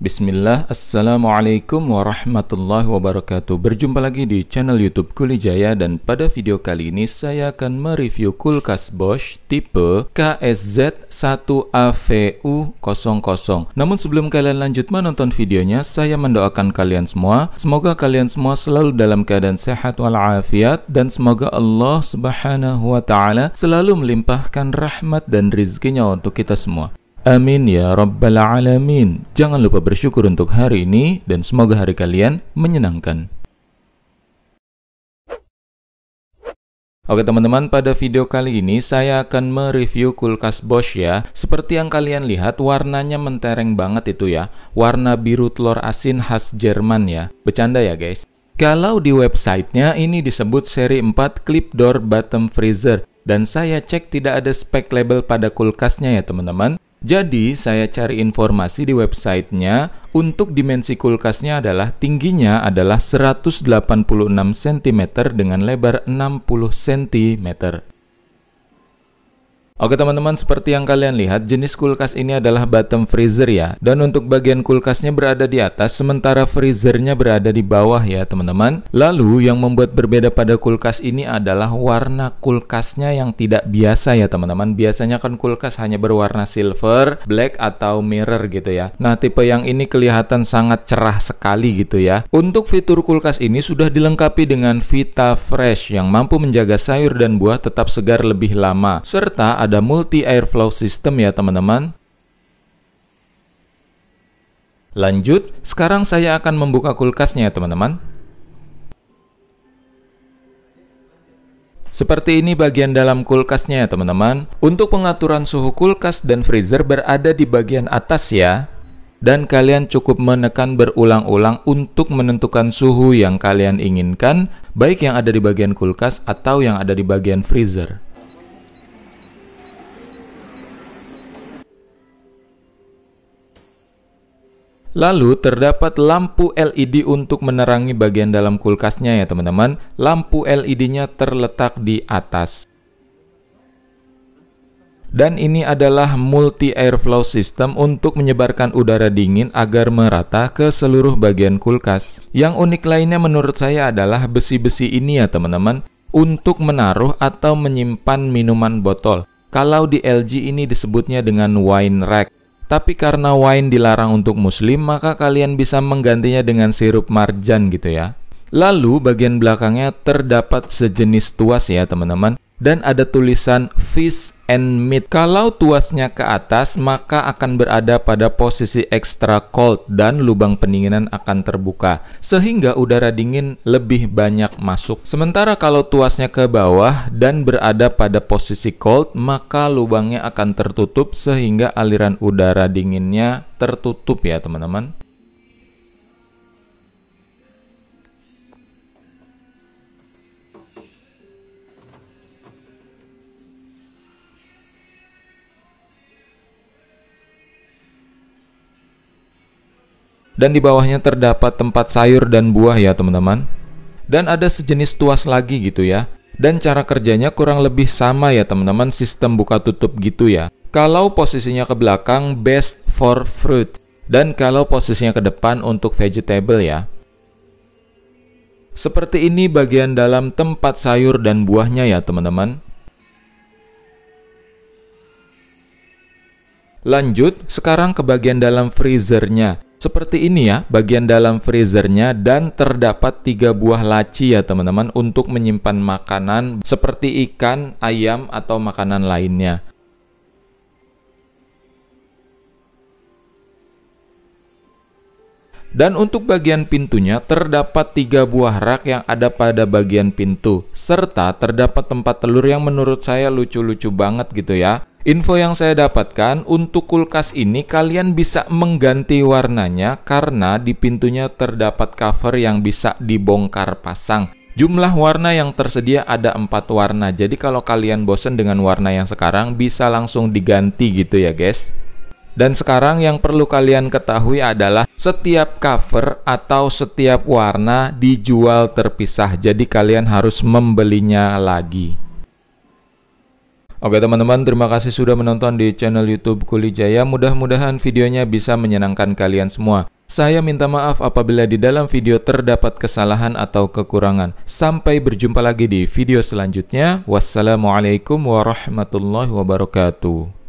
Bismillah, Assalamualaikum warahmatullahi wabarakatuh Berjumpa lagi di channel youtube Kulijaya Dan pada video kali ini saya akan mereview kulkas Bosch tipe KSZ1AVU00 Namun sebelum kalian lanjut menonton videonya Saya mendoakan kalian semua Semoga kalian semua selalu dalam keadaan sehat walafiat Dan semoga Allah subhanahu wa ta'ala Selalu melimpahkan rahmat dan rizkinya untuk kita semua Amin ya Rabbal Alamin. Jangan lupa bersyukur untuk hari ini dan semoga hari kalian menyenangkan. Oke teman-teman, pada video kali ini saya akan mereview kulkas Bosch ya. Seperti yang kalian lihat, warnanya mentereng banget itu ya. Warna biru telur asin khas Jerman ya. Bercanda ya guys. Kalau di websitenya ini disebut seri 4 clip door bottom freezer. Dan saya cek tidak ada spek label pada kulkasnya ya teman-teman jadi saya cari informasi di websitenya untuk dimensi kulkasnya adalah tingginya adalah 186 cm dengan lebar 60 cm. Oke teman-teman, seperti yang kalian lihat, jenis kulkas ini adalah bottom freezer ya. Dan untuk bagian kulkasnya berada di atas, sementara freezernya berada di bawah ya teman-teman. Lalu yang membuat berbeda pada kulkas ini adalah warna kulkasnya yang tidak biasa ya teman-teman. Biasanya kan kulkas hanya berwarna silver, black, atau mirror gitu ya. Nah tipe yang ini kelihatan sangat cerah sekali gitu ya. Untuk fitur kulkas ini sudah dilengkapi dengan Vita Fresh yang mampu menjaga sayur dan buah tetap segar lebih lama. Serta ada ada multi airflow system ya teman-teman. Lanjut, sekarang saya akan membuka kulkasnya ya teman-teman. Seperti ini bagian dalam kulkasnya ya teman-teman. Untuk pengaturan suhu kulkas dan freezer berada di bagian atas ya. Dan kalian cukup menekan berulang-ulang untuk menentukan suhu yang kalian inginkan, baik yang ada di bagian kulkas atau yang ada di bagian freezer. Lalu terdapat lampu LED untuk menerangi bagian dalam kulkasnya ya teman-teman. Lampu LED-nya terletak di atas. Dan ini adalah multi airflow system untuk menyebarkan udara dingin agar merata ke seluruh bagian kulkas. Yang unik lainnya menurut saya adalah besi-besi ini ya teman-teman untuk menaruh atau menyimpan minuman botol. Kalau di LG ini disebutnya dengan wine rack. Tapi karena wine dilarang untuk muslim, maka kalian bisa menggantinya dengan sirup marjan gitu ya. Lalu bagian belakangnya terdapat sejenis tuas ya teman-teman dan ada tulisan fish and meat. Kalau tuasnya ke atas, maka akan berada pada posisi extra cold dan lubang pendinginan akan terbuka, sehingga udara dingin lebih banyak masuk. Sementara kalau tuasnya ke bawah dan berada pada posisi cold, maka lubangnya akan tertutup sehingga aliran udara dinginnya tertutup ya teman-teman. dan di bawahnya terdapat tempat sayur dan buah ya teman-teman. Dan ada sejenis tuas lagi gitu ya. Dan cara kerjanya kurang lebih sama ya teman-teman sistem buka tutup gitu ya. Kalau posisinya ke belakang best for fruit dan kalau posisinya ke depan untuk vegetable ya. Seperti ini bagian dalam tempat sayur dan buahnya ya teman-teman. Lanjut, sekarang ke bagian dalam freezernya. Seperti ini ya, bagian dalam freezernya dan terdapat tiga buah laci ya teman-teman untuk menyimpan makanan seperti ikan, ayam, atau makanan lainnya. Dan untuk bagian pintunya terdapat tiga buah rak yang ada pada bagian pintu serta terdapat tempat telur yang menurut saya lucu-lucu banget gitu ya. Info yang saya dapatkan, untuk kulkas ini kalian bisa mengganti warnanya karena di pintunya terdapat cover yang bisa dibongkar pasang. Jumlah warna yang tersedia ada empat warna, jadi kalau kalian bosen dengan warna yang sekarang bisa langsung diganti gitu ya guys. Dan sekarang yang perlu kalian ketahui adalah setiap cover atau setiap warna dijual terpisah, jadi kalian harus membelinya lagi. Oke teman-teman, terima kasih sudah menonton di channel YouTube Kuli Jaya. Mudah-mudahan videonya bisa menyenangkan kalian semua. Saya minta maaf apabila di dalam video terdapat kesalahan atau kekurangan. Sampai berjumpa lagi di video selanjutnya. Wassalamualaikum warahmatullahi wabarakatuh.